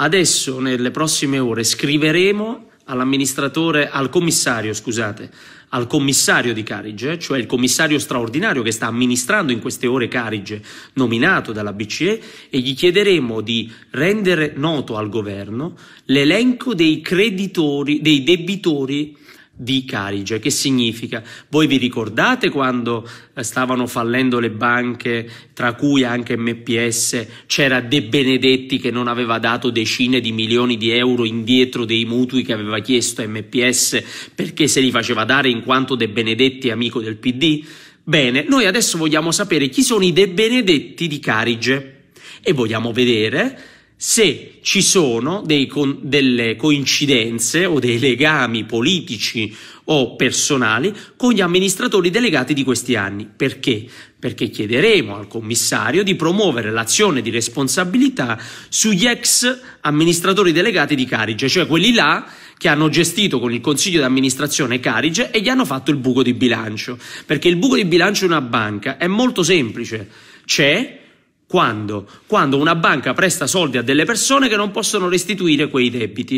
Adesso, nelle prossime ore, scriveremo all'amministratore, al commissario, scusate, al commissario di Carige, cioè il commissario straordinario che sta amministrando in queste ore Carige, nominato dalla BCE, e gli chiederemo di rendere noto al governo l'elenco dei creditori, dei debitori di Carige, che significa? Voi vi ricordate quando eh, stavano fallendo le banche, tra cui anche MPS, c'era De Benedetti che non aveva dato decine di milioni di euro indietro dei mutui che aveva chiesto a MPS perché se li faceva dare in quanto De Benedetti amico del PD? Bene, noi adesso vogliamo sapere chi sono i De Benedetti di Carige e vogliamo vedere se ci sono dei, delle coincidenze o dei legami politici o personali con gli amministratori delegati di questi anni. Perché? Perché chiederemo al commissario di promuovere l'azione di responsabilità sugli ex amministratori delegati di Carige, cioè quelli là che hanno gestito con il consiglio di amministrazione Carige e gli hanno fatto il buco di bilancio. Perché il buco di bilancio di una banca è molto semplice. C'è quando? Quando una banca presta soldi a delle persone che non possono restituire quei debiti.